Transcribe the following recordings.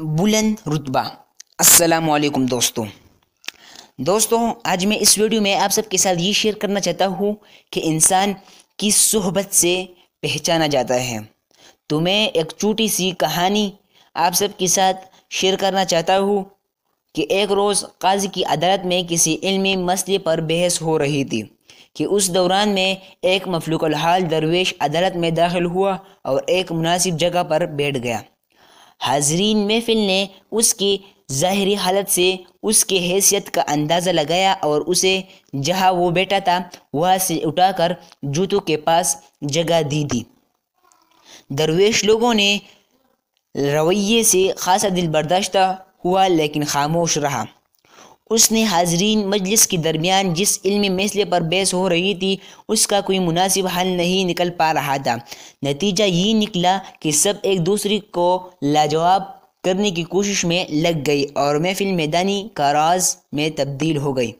बुलंद रुतबा असलकुम दोस्तों दोस्तों आज मैं इस वीडियो में आप सबके साथ ये शेयर करना चाहता हूँ कि इंसान किस सोहबत से पहचाना जाता है तो मैं एक छोटी सी कहानी आप सबके साथ शेयर करना चाहता हूँ कि एक रोज़ काजी की अदालत में किसी इल्मी मसले पर बहस हो रही थी कि उस दौरान में एक मफलूक हाल दरवेश अदालत में दाखिल हुआ और एक मुनासिब जगह पर बैठ गया हाजरीन महफिल ने उसकी ज़ाहरी हालत से उसकी हैसियत का अंदाज़ा लगाया और उसे जहाँ वो बैठा था वहाँ से उठाकर जूतों के पास जगह दी दी दरवेश लोगों ने रवैये से खासा दिल बर्दाश्त हुआ लेकिन खामोश रहा उसने हाजरीन मजलिस के दरमियान जिस इल्मी मसले पर बहस हो रही थी उसका कोई मुनासिब हल नहीं निकल पा रहा था नतीजा ये निकला कि सब एक दूसरे को लाजवाब करने की कोशिश में लग गई और महफिल मैदानी का राज में तब्दील हो गई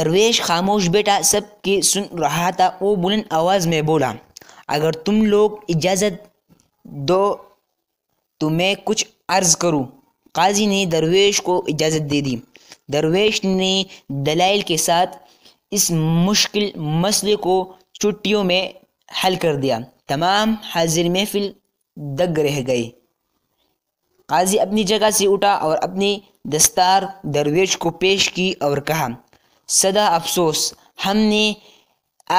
दरवेश खामोश बेटा सब के सुन रहा था वो बुलंद आवाज़ में बोला अगर तुम लोग इजाज़त दो तो मैं कुछ अर्ज़ करूँ काजी ने दरवेश को इजाज़त दे दी दरवेश ने दलाइल के साथ इस मुश्किल मसले को छुट्टियों में हल कर दिया तमाम हाजिर महफिल दग रह गए काजी अपनी जगह से उठा और अपनी दस्तार दरवेश को पेश की और कहा सदा अफसोस हमने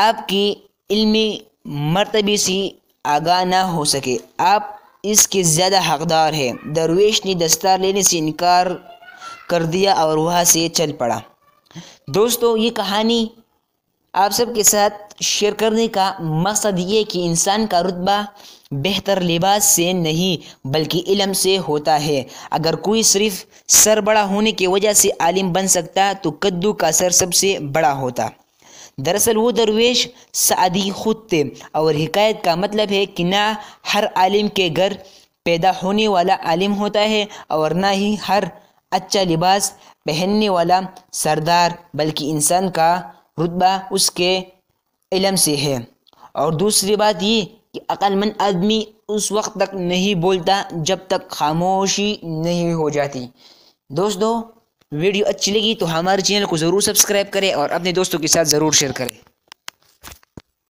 आपकी इल्मी मरतबे से आगाह ना हो सके आप इसके ज़्यादा हकदार है दरवेश ने दस्तार लेने से इनकार कर दिया और वहाँ से चल पड़ा दोस्तों ये कहानी आप सबके साथ शेयर करने का मकसद ये कि इंसान का रुतबा बेहतर लिबास से नहीं बल्कि इलम से होता है अगर कोई सिर्फ सर बड़ा होने की वजह से आलिम बन सकता तो कद्दू का सर सबसे बड़ा होता दरअसल वो दरवेश सादी खुद थे और हिकायत का मतलब है कि ना हर आलिम के घर पैदा होने वाला आलिम होता है और ना ही हर अच्छा लिबास पहनने वाला सरदार बल्कि इंसान का रुतबा उसके इलम से है और दूसरी बात ये कि अक्लमंद आदमी उस वक्त तक नहीं बोलता जब तक खामोशी नहीं हो जाती दोस्तों वीडियो अच्छी लगी तो हमारे चैनल को ज़रूर सब्सक्राइब करें और अपने दोस्तों के साथ ज़रूर शेयर करें